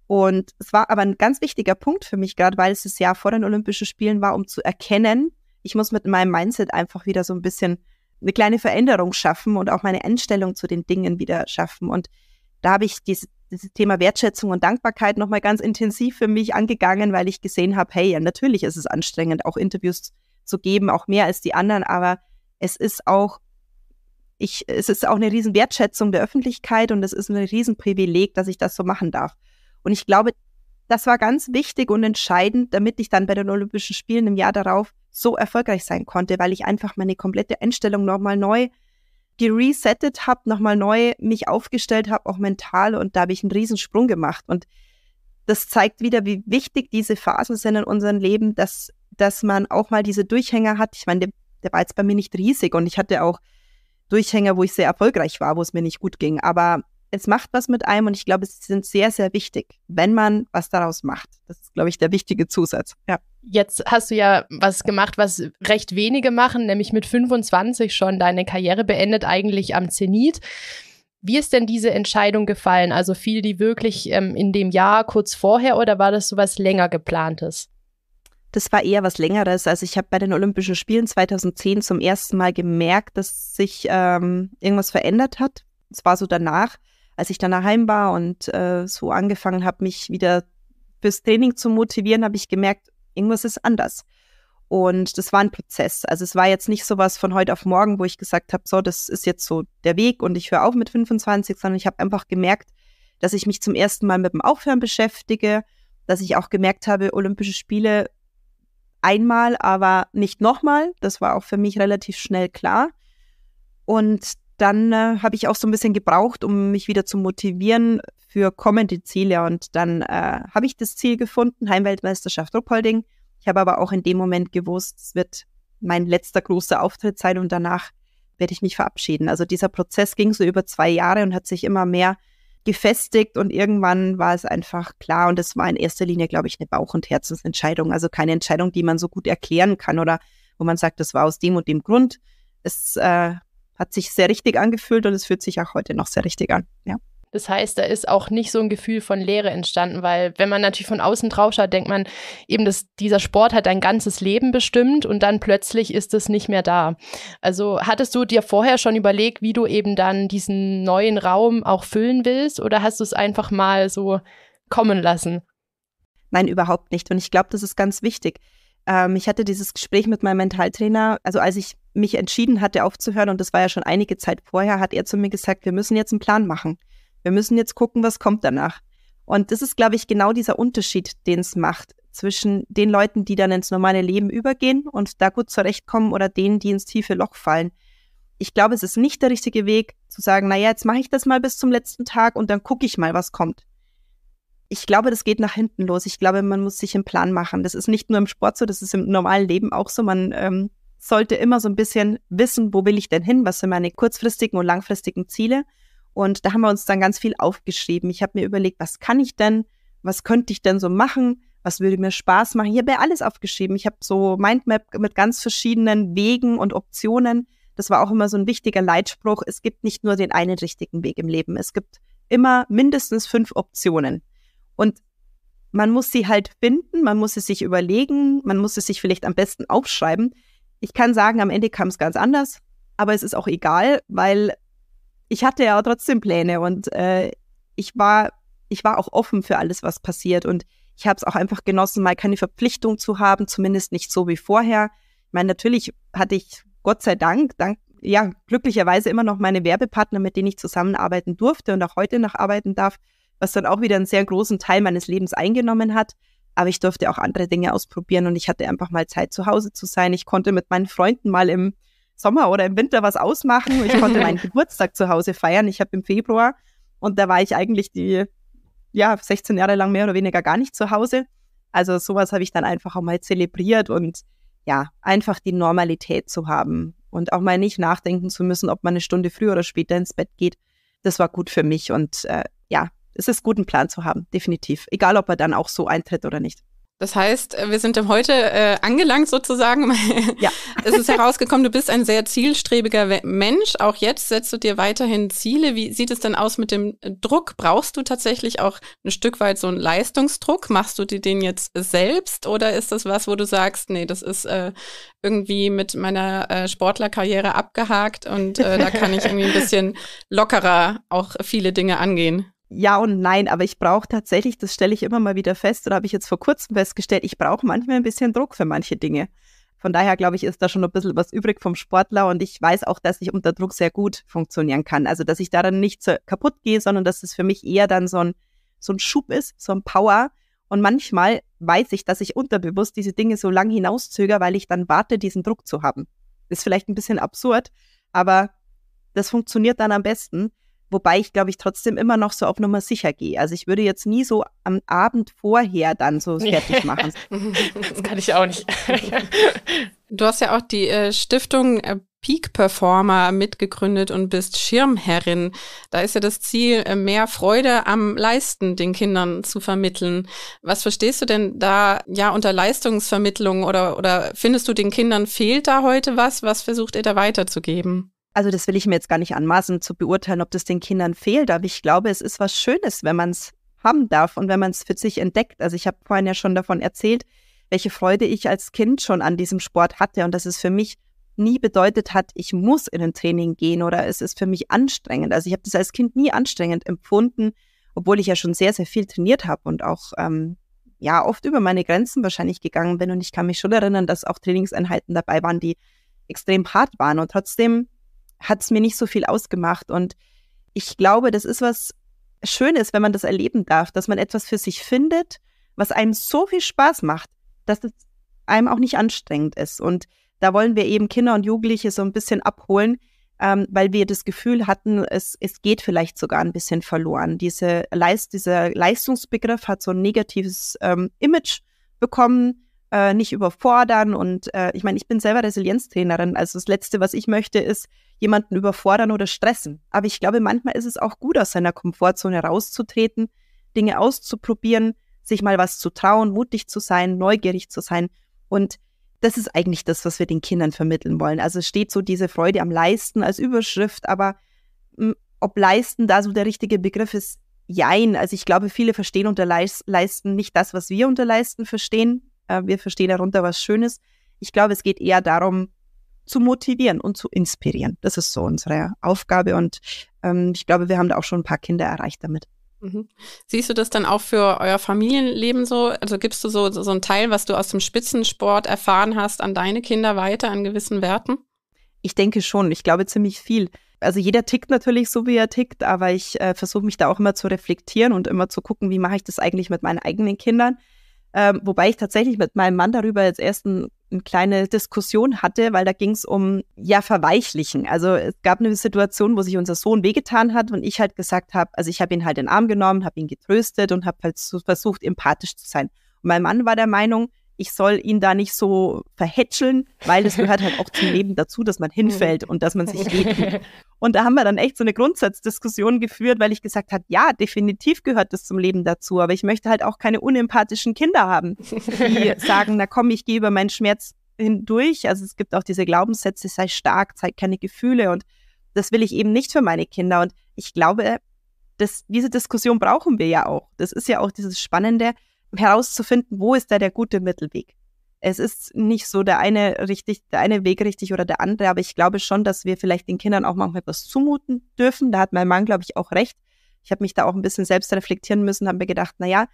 Und es war aber ein ganz wichtiger Punkt für mich, gerade weil es das Jahr vor den Olympischen Spielen war, um zu erkennen, ich muss mit meinem Mindset einfach wieder so ein bisschen eine kleine Veränderung schaffen und auch meine Einstellung zu den Dingen wieder schaffen. Und da habe ich dieses, dieses Thema Wertschätzung und Dankbarkeit nochmal ganz intensiv für mich angegangen, weil ich gesehen habe, hey, ja, natürlich ist es anstrengend, auch Interviews zu geben, auch mehr als die anderen, aber es ist auch ich, es ist auch eine riesen Wertschätzung der Öffentlichkeit und es ist ein Riesenprivileg, dass ich das so machen darf. Und ich glaube, das war ganz wichtig und entscheidend, damit ich dann bei den Olympischen Spielen im Jahr darauf so erfolgreich sein konnte, weil ich einfach meine komplette Einstellung nochmal neu geresettet habe, nochmal neu mich aufgestellt habe, auch mental. Und da habe ich einen riesen Sprung gemacht. Und das zeigt wieder, wie wichtig diese Phasen sind in unserem Leben, dass, dass man auch mal diese Durchhänger hat. Ich meine, der war jetzt bei mir nicht riesig und ich hatte auch Durchhänger, wo ich sehr erfolgreich war, wo es mir nicht gut ging. Aber es macht was mit einem und ich glaube, sie sind sehr, sehr wichtig, wenn man was daraus macht. Das ist, glaube ich, der wichtige Zusatz. Ja. Jetzt hast du ja was gemacht, was recht wenige machen, nämlich mit 25 schon deine Karriere beendet, eigentlich am Zenit. Wie ist denn diese Entscheidung gefallen? Also fiel die wirklich ähm, in dem Jahr kurz vorher oder war das so was länger geplantes? das war eher was Längeres. Also ich habe bei den Olympischen Spielen 2010 zum ersten Mal gemerkt, dass sich ähm, irgendwas verändert hat. Es war so danach, als ich dann daheim war und äh, so angefangen habe, mich wieder fürs Training zu motivieren, habe ich gemerkt, irgendwas ist anders. Und das war ein Prozess. Also es war jetzt nicht sowas von heute auf morgen, wo ich gesagt habe, so, das ist jetzt so der Weg und ich höre auf mit 25, sondern ich habe einfach gemerkt, dass ich mich zum ersten Mal mit dem Aufhören beschäftige, dass ich auch gemerkt habe, Olympische Spiele einmal, aber nicht nochmal. Das war auch für mich relativ schnell klar. Und dann äh, habe ich auch so ein bisschen gebraucht, um mich wieder zu motivieren für kommende Ziele. Und dann äh, habe ich das Ziel gefunden, Heimweltmeisterschaft Ruppolding. Ich habe aber auch in dem Moment gewusst, es wird mein letzter großer Auftritt sein und danach werde ich mich verabschieden. Also dieser Prozess ging so über zwei Jahre und hat sich immer mehr gefestigt und irgendwann war es einfach klar und das war in erster Linie, glaube ich, eine Bauch- und Herzensentscheidung. Also keine Entscheidung, die man so gut erklären kann oder wo man sagt, das war aus dem und dem Grund. Es äh, hat sich sehr richtig angefühlt und es fühlt sich auch heute noch sehr richtig an. Ja. Das heißt, da ist auch nicht so ein Gefühl von Leere entstanden, weil wenn man natürlich von außen drauf schaut, denkt man eben, dass dieser Sport hat dein ganzes Leben bestimmt und dann plötzlich ist es nicht mehr da. Also hattest du dir vorher schon überlegt, wie du eben dann diesen neuen Raum auch füllen willst oder hast du es einfach mal so kommen lassen? Nein, überhaupt nicht. Und ich glaube, das ist ganz wichtig. Ähm, ich hatte dieses Gespräch mit meinem Mentaltrainer, also als ich mich entschieden hatte aufzuhören, und das war ja schon einige Zeit vorher, hat er zu mir gesagt, wir müssen jetzt einen Plan machen. Wir müssen jetzt gucken, was kommt danach. Und das ist, glaube ich, genau dieser Unterschied, den es macht zwischen den Leuten, die dann ins normale Leben übergehen und da gut zurechtkommen oder denen, die ins tiefe Loch fallen. Ich glaube, es ist nicht der richtige Weg zu sagen, naja, jetzt mache ich das mal bis zum letzten Tag und dann gucke ich mal, was kommt. Ich glaube, das geht nach hinten los. Ich glaube, man muss sich einen Plan machen. Das ist nicht nur im Sport so, das ist im normalen Leben auch so. Man ähm, sollte immer so ein bisschen wissen, wo will ich denn hin, was sind meine kurzfristigen und langfristigen Ziele und da haben wir uns dann ganz viel aufgeschrieben. Ich habe mir überlegt, was kann ich denn? Was könnte ich denn so machen? Was würde mir Spaß machen? Ich habe ja alles aufgeschrieben. Ich habe so Mindmap mit ganz verschiedenen Wegen und Optionen. Das war auch immer so ein wichtiger Leitspruch. Es gibt nicht nur den einen richtigen Weg im Leben. Es gibt immer mindestens fünf Optionen. Und man muss sie halt finden, man muss es sich überlegen, man muss es sich vielleicht am besten aufschreiben. Ich kann sagen, am Ende kam es ganz anders, aber es ist auch egal, weil ich hatte ja trotzdem Pläne und äh, ich war, ich war auch offen für alles, was passiert. Und ich habe es auch einfach genossen, mal keine Verpflichtung zu haben, zumindest nicht so wie vorher. Ich meine, natürlich hatte ich Gott sei Dank, dank, ja, glücklicherweise immer noch meine Werbepartner, mit denen ich zusammenarbeiten durfte und auch heute noch arbeiten darf, was dann auch wieder einen sehr großen Teil meines Lebens eingenommen hat. Aber ich durfte auch andere Dinge ausprobieren und ich hatte einfach mal Zeit, zu Hause zu sein. Ich konnte mit meinen Freunden mal im Sommer oder im Winter was ausmachen. Ich konnte meinen Geburtstag zu Hause feiern. Ich habe im Februar und da war ich eigentlich die, ja, 16 Jahre lang mehr oder weniger gar nicht zu Hause. Also sowas habe ich dann einfach auch mal zelebriert und ja, einfach die Normalität zu haben und auch mal nicht nachdenken zu müssen, ob man eine Stunde früher oder später ins Bett geht. Das war gut für mich und äh, ja, es ist gut, einen Plan zu haben, definitiv. Egal, ob er dann auch so eintritt oder nicht. Das heißt, äh, wir sind heute äh, angelangt sozusagen. Ja. es ist herausgekommen, du bist ein sehr zielstrebiger Mensch. Auch jetzt setzt du dir weiterhin Ziele. Wie sieht es denn aus mit dem äh, Druck? Brauchst du tatsächlich auch ein Stück weit so einen Leistungsdruck? Machst du dir den jetzt selbst oder ist das was, wo du sagst, nee, das ist äh, irgendwie mit meiner äh, Sportlerkarriere abgehakt und äh, da kann ich irgendwie ein bisschen lockerer auch viele Dinge angehen? ja und nein, aber ich brauche tatsächlich, das stelle ich immer mal wieder fest oder habe ich jetzt vor kurzem festgestellt, ich brauche manchmal ein bisschen Druck für manche Dinge. Von daher glaube ich, ist da schon ein bisschen was übrig vom Sportler und ich weiß auch, dass ich unter Druck sehr gut funktionieren kann. Also, dass ich daran nicht so kaputt gehe, sondern dass es für mich eher dann so ein, so ein Schub ist, so ein Power. Und manchmal weiß ich, dass ich unterbewusst diese Dinge so lang hinauszögere, weil ich dann warte, diesen Druck zu haben. Ist vielleicht ein bisschen absurd, aber das funktioniert dann am besten, Wobei ich, glaube ich, trotzdem immer noch so auf Nummer sicher gehe. Also ich würde jetzt nie so am Abend vorher dann so fertig machen. das kann ich auch nicht. du hast ja auch die äh, Stiftung äh, Peak Performer mitgegründet und bist Schirmherrin. Da ist ja das Ziel, äh, mehr Freude am Leisten den Kindern zu vermitteln. Was verstehst du denn da ja unter Leistungsvermittlung oder, oder findest du den Kindern fehlt da heute was? Was versucht ihr da weiterzugeben? also das will ich mir jetzt gar nicht anmaßen zu beurteilen, ob das den Kindern fehlt, aber ich glaube, es ist was Schönes, wenn man es haben darf und wenn man es für sich entdeckt. Also ich habe vorhin ja schon davon erzählt, welche Freude ich als Kind schon an diesem Sport hatte und dass es für mich nie bedeutet hat, ich muss in ein Training gehen oder es ist für mich anstrengend. Also ich habe das als Kind nie anstrengend empfunden, obwohl ich ja schon sehr, sehr viel trainiert habe und auch ähm, ja oft über meine Grenzen wahrscheinlich gegangen bin. Und ich kann mich schon erinnern, dass auch Trainingseinheiten dabei waren, die extrem hart waren. Und trotzdem hat es mir nicht so viel ausgemacht. Und ich glaube, das ist was Schönes, wenn man das erleben darf, dass man etwas für sich findet, was einem so viel Spaß macht, dass es einem auch nicht anstrengend ist. Und da wollen wir eben Kinder und Jugendliche so ein bisschen abholen, ähm, weil wir das Gefühl hatten, es, es geht vielleicht sogar ein bisschen verloren. Diese Leist, dieser Leistungsbegriff hat so ein negatives ähm, Image bekommen äh, nicht überfordern. Und äh, ich meine, ich bin selber Resilienztrainerin. Also das Letzte, was ich möchte, ist jemanden überfordern oder stressen. Aber ich glaube, manchmal ist es auch gut, aus seiner Komfortzone rauszutreten, Dinge auszuprobieren, sich mal was zu trauen, mutig zu sein, neugierig zu sein. Und das ist eigentlich das, was wir den Kindern vermitteln wollen. Also steht so diese Freude am Leisten als Überschrift, aber hm, ob Leisten da so der richtige Begriff ist, jein. Also ich glaube, viele verstehen unter Leisten nicht das, was wir unter Leisten verstehen. Äh, wir verstehen darunter was Schönes. Ich glaube, es geht eher darum, zu motivieren und zu inspirieren. Das ist so unsere Aufgabe und ähm, ich glaube, wir haben da auch schon ein paar Kinder erreicht damit. Mhm. Siehst du das dann auch für euer Familienleben so? Also gibst du so, so einen Teil, was du aus dem Spitzensport erfahren hast, an deine Kinder weiter, an gewissen Werten? Ich denke schon. Ich glaube ziemlich viel. Also jeder tickt natürlich so, wie er tickt, aber ich äh, versuche mich da auch immer zu reflektieren und immer zu gucken, wie mache ich das eigentlich mit meinen eigenen Kindern. Ähm, wobei ich tatsächlich mit meinem Mann darüber jetzt erst ein, eine kleine Diskussion hatte, weil da ging es um ja verweichlichen. Also es gab eine Situation, wo sich unser Sohn wehgetan hat und ich halt gesagt habe, also ich habe ihn halt in den Arm genommen, habe ihn getröstet und habe halt versucht, empathisch zu sein. Und mein Mann war der Meinung, ich soll ihn da nicht so verhätscheln, weil es gehört halt auch zum Leben dazu, dass man mhm. hinfällt und dass man sich wehtut. Und da haben wir dann echt so eine Grundsatzdiskussion geführt, weil ich gesagt habe, ja, definitiv gehört das zum Leben dazu, aber ich möchte halt auch keine unempathischen Kinder haben, die sagen, na komm, ich gehe über meinen Schmerz hindurch. Also es gibt auch diese Glaubenssätze, sei stark, zeig keine Gefühle und das will ich eben nicht für meine Kinder. Und ich glaube, dass diese Diskussion brauchen wir ja auch. Das ist ja auch dieses Spannende, herauszufinden, wo ist da der gute Mittelweg es ist nicht so der eine richtig, der eine Weg richtig oder der andere, aber ich glaube schon, dass wir vielleicht den Kindern auch manchmal etwas zumuten dürfen. Da hat mein Mann, glaube ich, auch recht. Ich habe mich da auch ein bisschen selbst reflektieren müssen, habe mir gedacht, naja,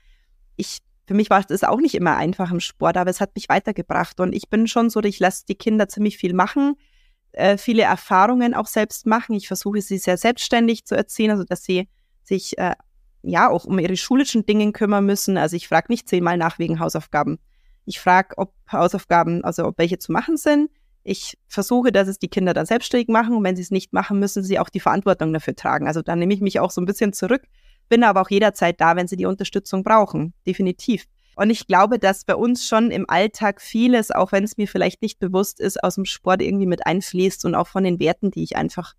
ich, für mich war es auch nicht immer einfach im Sport, aber es hat mich weitergebracht. Und ich bin schon so, ich lasse die Kinder ziemlich viel machen, äh, viele Erfahrungen auch selbst machen. Ich versuche sie sehr selbstständig zu erziehen, also dass sie sich äh, ja auch um ihre schulischen Dinge kümmern müssen. Also ich frage nicht zehnmal nach wegen Hausaufgaben ich frage, ob Hausaufgaben, also ob welche zu machen sind. Ich versuche, dass es die Kinder dann selbstständig machen. Und wenn sie es nicht machen, müssen sie auch die Verantwortung dafür tragen. Also dann nehme ich mich auch so ein bisschen zurück, bin aber auch jederzeit da, wenn sie die Unterstützung brauchen. Definitiv. Und ich glaube, dass bei uns schon im Alltag vieles, auch wenn es mir vielleicht nicht bewusst ist, aus dem Sport irgendwie mit einfließt und auch von den Werten, die ich einfach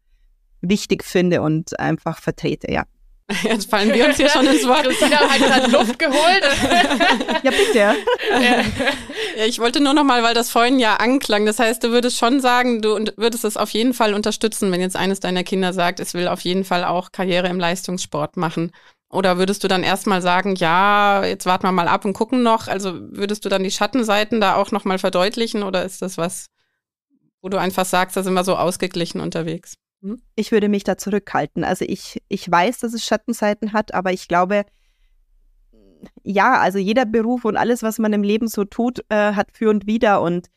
wichtig finde und einfach vertrete, ja. Jetzt fallen wir uns hier schon ins Wort. Christina hat gerade Luft geholt. ja, bitte. Ja. Ich wollte nur noch mal, weil das vorhin ja anklang. Das heißt, du würdest schon sagen, du würdest es auf jeden Fall unterstützen, wenn jetzt eines deiner Kinder sagt, es will auf jeden Fall auch Karriere im Leistungssport machen. Oder würdest du dann erstmal sagen, ja, jetzt warten wir mal ab und gucken noch? Also würdest du dann die Schattenseiten da auch nochmal verdeutlichen oder ist das was, wo du einfach sagst, da sind wir so ausgeglichen unterwegs? Hm? Ich würde mich da zurückhalten. Also ich, ich weiß, dass es Schattenseiten hat, aber ich glaube, ja, also jeder Beruf und alles, was man im Leben so tut, äh, hat für und wieder. Und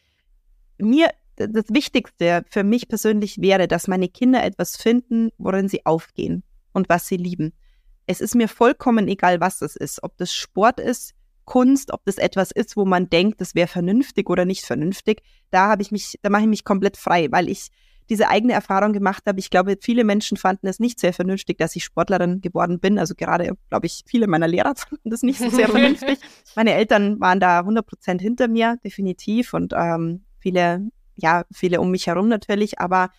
mir, das Wichtigste für mich persönlich wäre, dass meine Kinder etwas finden, worin sie aufgehen und was sie lieben. Es ist mir vollkommen egal, was das ist. Ob das Sport ist, Kunst, ob das etwas ist, wo man denkt, das wäre vernünftig oder nicht vernünftig. Da habe ich mich, da mache ich mich komplett frei, weil ich, diese eigene Erfahrung gemacht habe. Ich glaube, viele Menschen fanden es nicht sehr vernünftig, dass ich Sportlerin geworden bin. Also gerade, glaube ich, viele meiner Lehrer fanden das nicht so sehr vernünftig. Meine Eltern waren da 100 Prozent hinter mir, definitiv. Und ähm, viele, ja, viele um mich herum natürlich. Aber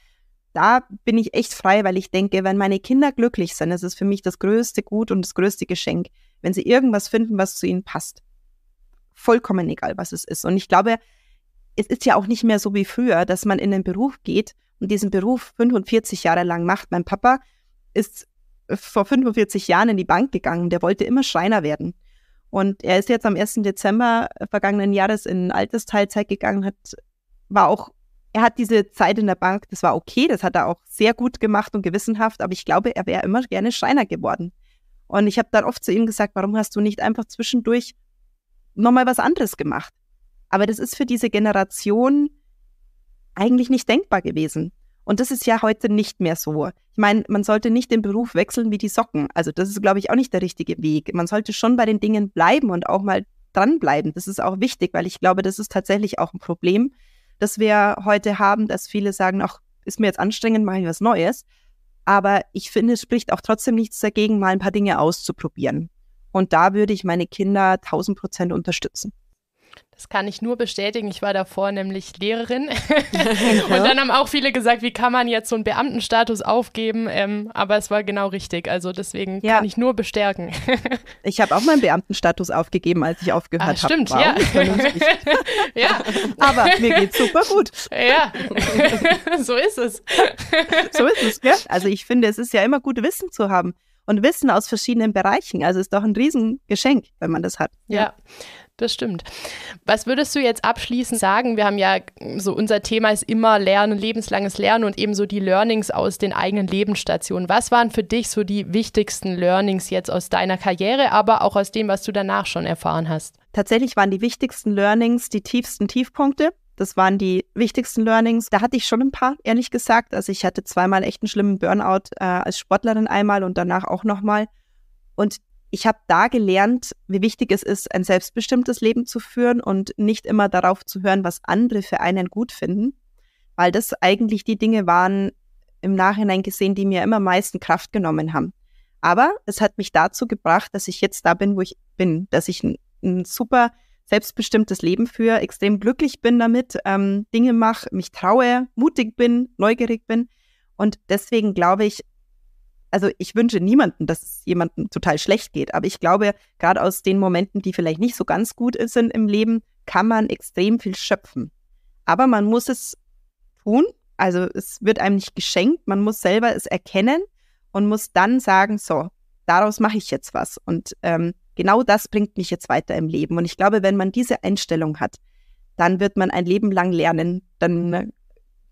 da bin ich echt frei, weil ich denke, wenn meine Kinder glücklich sind, das ist für mich das größte Gut und das größte Geschenk, wenn sie irgendwas finden, was zu ihnen passt. Vollkommen egal, was es ist. Und ich glaube, es ist ja auch nicht mehr so wie früher, dass man in den Beruf geht und diesen Beruf 45 Jahre lang macht. Mein Papa ist äh, vor 45 Jahren in die Bank gegangen. Der wollte immer Schreiner werden. Und er ist jetzt am 1. Dezember vergangenen Jahres in Altersteilzeit gegangen, hat, war auch, er hat diese Zeit in der Bank, das war okay, das hat er auch sehr gut gemacht und gewissenhaft, aber ich glaube, er wäre immer gerne Schreiner geworden. Und ich habe dann oft zu ihm gesagt, warum hast du nicht einfach zwischendurch nochmal was anderes gemacht? Aber das ist für diese Generation eigentlich nicht denkbar gewesen. Und das ist ja heute nicht mehr so. Ich meine, man sollte nicht den Beruf wechseln wie die Socken. Also das ist, glaube ich, auch nicht der richtige Weg. Man sollte schon bei den Dingen bleiben und auch mal dranbleiben. Das ist auch wichtig, weil ich glaube, das ist tatsächlich auch ein Problem, das wir heute haben, dass viele sagen, ach, ist mir jetzt anstrengend, mache ich was Neues. Aber ich finde, es spricht auch trotzdem nichts dagegen, mal ein paar Dinge auszuprobieren. Und da würde ich meine Kinder 1000 Prozent unterstützen. Das kann ich nur bestätigen. Ich war davor nämlich Lehrerin. und dann haben auch viele gesagt, wie kann man jetzt so einen Beamtenstatus aufgeben? Ähm, aber es war genau richtig. Also deswegen ja. kann ich nur bestärken. ich habe auch meinen Beamtenstatus aufgegeben, als ich aufgehört ah, habe. Stimmt, hab. ja. ja. Aber mir geht super gut. Ja, so ist es. so ist es, gell? Also ich finde, es ist ja immer gut, Wissen zu haben und Wissen aus verschiedenen Bereichen. Also ist doch ein Riesengeschenk, wenn man das hat. Ja. ja. Das stimmt. Was würdest du jetzt abschließend sagen? Wir haben ja so unser Thema ist immer Lernen, lebenslanges Lernen und eben so die Learnings aus den eigenen Lebensstationen. Was waren für dich so die wichtigsten Learnings jetzt aus deiner Karriere, aber auch aus dem, was du danach schon erfahren hast? Tatsächlich waren die wichtigsten Learnings die tiefsten Tiefpunkte. Das waren die wichtigsten Learnings. Da hatte ich schon ein paar, ehrlich gesagt. Also ich hatte zweimal echt einen schlimmen Burnout äh, als Sportlerin einmal und danach auch nochmal. Und ich habe da gelernt, wie wichtig es ist, ein selbstbestimmtes Leben zu führen und nicht immer darauf zu hören, was andere für einen gut finden, weil das eigentlich die Dinge waren im Nachhinein gesehen, die mir immer meisten Kraft genommen haben. Aber es hat mich dazu gebracht, dass ich jetzt da bin, wo ich bin, dass ich ein, ein super selbstbestimmtes Leben führe, extrem glücklich bin damit, ähm, Dinge mache, mich traue, mutig bin, neugierig bin. Und deswegen glaube ich, also ich wünsche niemanden, dass es jemandem total schlecht geht, aber ich glaube, gerade aus den Momenten, die vielleicht nicht so ganz gut sind im Leben, kann man extrem viel schöpfen. Aber man muss es tun, also es wird einem nicht geschenkt, man muss selber es erkennen und muss dann sagen, so, daraus mache ich jetzt was. Und ähm, genau das bringt mich jetzt weiter im Leben. Und ich glaube, wenn man diese Einstellung hat, dann wird man ein Leben lang lernen. Dann ne,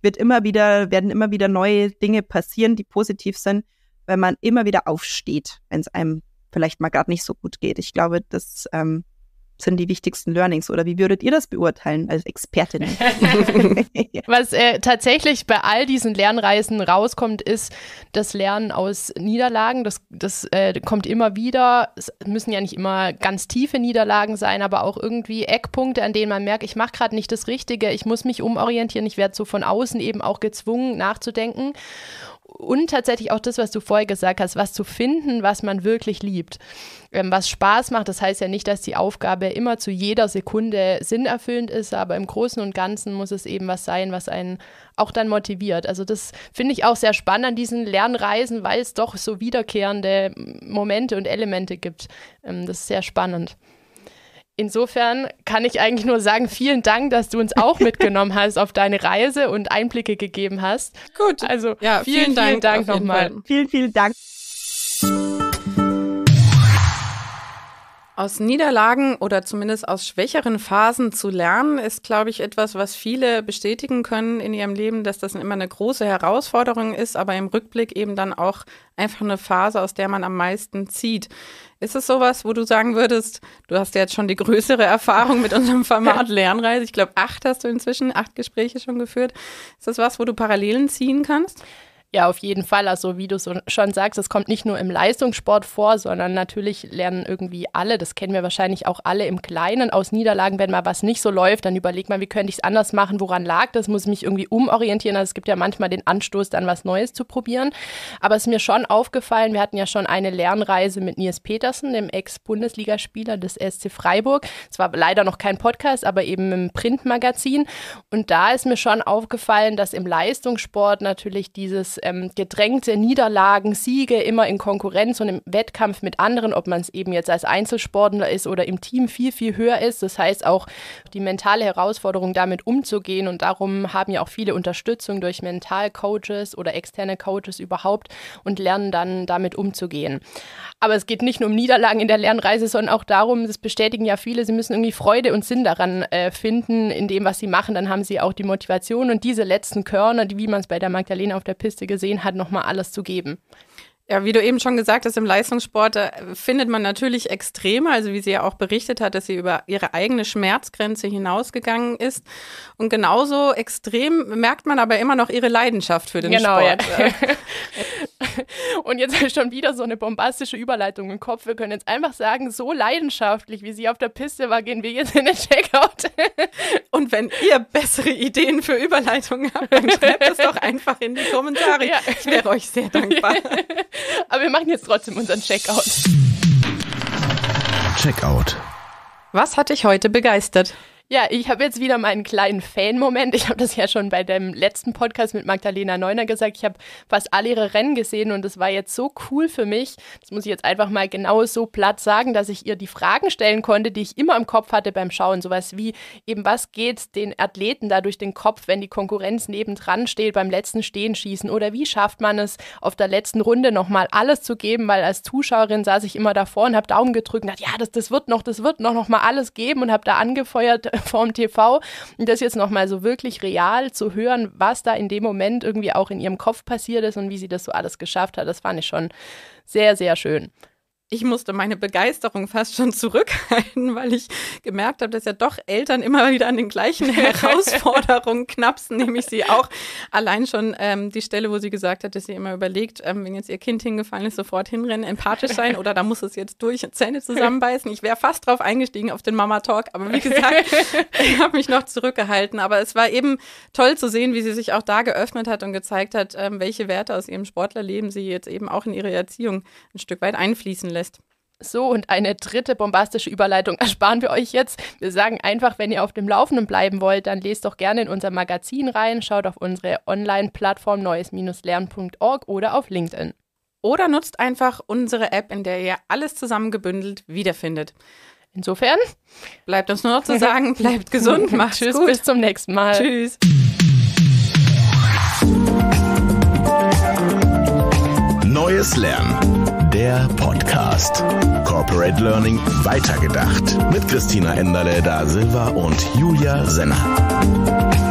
wird immer wieder, werden immer wieder neue Dinge passieren, die positiv sind wenn man immer wieder aufsteht, wenn es einem vielleicht mal gerade nicht so gut geht. Ich glaube, das ähm, sind die wichtigsten Learnings oder wie würdet ihr das beurteilen als Expertin? Was äh, tatsächlich bei all diesen Lernreisen rauskommt, ist das Lernen aus Niederlagen. Das, das äh, kommt immer wieder. Es müssen ja nicht immer ganz tiefe Niederlagen sein, aber auch irgendwie Eckpunkte, an denen man merkt, ich mache gerade nicht das Richtige, ich muss mich umorientieren, ich werde so von außen eben auch gezwungen nachzudenken und tatsächlich auch das, was du vorher gesagt hast, was zu finden, was man wirklich liebt, ähm, was Spaß macht. Das heißt ja nicht, dass die Aufgabe immer zu jeder Sekunde sinnerfüllend ist, aber im Großen und Ganzen muss es eben was sein, was einen auch dann motiviert. Also das finde ich auch sehr spannend an diesen Lernreisen, weil es doch so wiederkehrende Momente und Elemente gibt. Ähm, das ist sehr spannend. Insofern kann ich eigentlich nur sagen, vielen Dank, dass du uns auch mitgenommen hast auf deine Reise und Einblicke gegeben hast. Gut. Also ja, vielen, vielen Dank, Dank nochmal. Vielen, vielen Dank. Aus Niederlagen oder zumindest aus schwächeren Phasen zu lernen, ist, glaube ich, etwas, was viele bestätigen können in ihrem Leben, dass das immer eine große Herausforderung ist, aber im Rückblick eben dann auch einfach eine Phase, aus der man am meisten zieht. Ist es sowas, wo du sagen würdest, du hast ja jetzt schon die größere Erfahrung mit unserem Format Lernreise, ich glaube acht hast du inzwischen, acht Gespräche schon geführt. Ist das was, wo du Parallelen ziehen kannst? Ja, auf jeden Fall. Also wie du so schon sagst, es kommt nicht nur im Leistungssport vor, sondern natürlich lernen irgendwie alle, das kennen wir wahrscheinlich auch alle im Kleinen aus Niederlagen, wenn mal was nicht so läuft, dann überlegt man, wie könnte ich es anders machen, woran lag das, muss ich mich irgendwie umorientieren. Also es gibt ja manchmal den Anstoß, dann was Neues zu probieren. Aber es ist mir schon aufgefallen, wir hatten ja schon eine Lernreise mit Nils Petersen, dem Ex-Bundesligaspieler des SC Freiburg. Es war leider noch kein Podcast, aber eben im Printmagazin. Und da ist mir schon aufgefallen, dass im Leistungssport natürlich dieses ähm, gedrängte Niederlagen, Siege immer in Konkurrenz und im Wettkampf mit anderen, ob man es eben jetzt als Einzelsportler ist oder im Team, viel, viel höher ist. Das heißt auch die mentale Herausforderung, damit umzugehen. Und darum haben ja auch viele Unterstützung durch Mentalcoaches oder externe Coaches überhaupt und lernen dann damit umzugehen. Aber es geht nicht nur um Niederlagen in der Lernreise, sondern auch darum, das bestätigen ja viele, sie müssen irgendwie Freude und Sinn daran äh, finden, in dem, was sie machen. Dann haben sie auch die Motivation und diese letzten Körner, die, wie man es bei der Magdalena auf der Piste gesehen hat, nochmal alles zu geben. Ja, wie du eben schon gesagt hast, im Leistungssport äh, findet man natürlich Extreme, also wie sie ja auch berichtet hat, dass sie über ihre eigene Schmerzgrenze hinausgegangen ist. Und genauso extrem merkt man aber immer noch ihre Leidenschaft für den genau, Sport. Genau. Ja. Und jetzt habe schon wieder so eine bombastische Überleitung im Kopf. Wir können jetzt einfach sagen, so leidenschaftlich, wie sie auf der Piste war, gehen wir jetzt in den Checkout. Und wenn ihr bessere Ideen für Überleitungen habt, dann schreibt es doch einfach in die Kommentare. Ja. Ich wäre euch sehr dankbar. Aber wir machen jetzt trotzdem unseren Checkout. Checkout. Was hat dich heute begeistert? Ja, ich habe jetzt wieder meinen kleinen Fan-Moment. Ich habe das ja schon bei dem letzten Podcast mit Magdalena Neuner gesagt. Ich habe fast alle ihre Rennen gesehen und das war jetzt so cool für mich. Das muss ich jetzt einfach mal genau so platt sagen, dass ich ihr die Fragen stellen konnte, die ich immer im Kopf hatte beim Schauen. Sowas wie eben, was geht den Athleten da durch den Kopf, wenn die Konkurrenz nebendran steht beim letzten Stehenschießen? Oder wie schafft man es, auf der letzten Runde nochmal alles zu geben? Weil als Zuschauerin saß ich immer davor und habe Daumen gedrückt und dachte, ja, das, das wird noch, das wird noch, noch mal alles geben und habe da angefeuert vorm TV. Und das jetzt nochmal so wirklich real zu hören, was da in dem Moment irgendwie auch in ihrem Kopf passiert ist und wie sie das so alles geschafft hat, das fand ich schon sehr, sehr schön ich musste meine Begeisterung fast schon zurückhalten, weil ich gemerkt habe, dass ja doch Eltern immer wieder an den gleichen Herausforderungen knapsen, nämlich sie auch allein schon ähm, die Stelle, wo sie gesagt hat, dass sie immer überlegt, ähm, wenn jetzt ihr Kind hingefallen ist, sofort hinrennen, empathisch sein oder da muss es jetzt durch, Zähne zusammenbeißen. Ich wäre fast drauf eingestiegen auf den Mama Talk, aber wie gesagt, ich habe mich noch zurückgehalten. Aber es war eben toll zu sehen, wie sie sich auch da geöffnet hat und gezeigt hat, ähm, welche Werte aus ihrem Sportlerleben sie jetzt eben auch in ihre Erziehung ein Stück weit einfließen lässt. So, und eine dritte bombastische Überleitung ersparen wir euch jetzt. Wir sagen einfach, wenn ihr auf dem Laufenden bleiben wollt, dann lest doch gerne in unser Magazin rein, schaut auf unsere Online-Plattform neues-lernen.org oder auf LinkedIn. Oder nutzt einfach unsere App, in der ihr alles zusammengebündelt wiederfindet. Insofern bleibt uns nur noch zu sagen, bleibt gesund, macht Tschüss, gut. bis zum nächsten Mal. Tschüss. Neues Lernen der Podcast. Corporate Learning weitergedacht. Mit Christina Enderle da Silva und Julia Senner.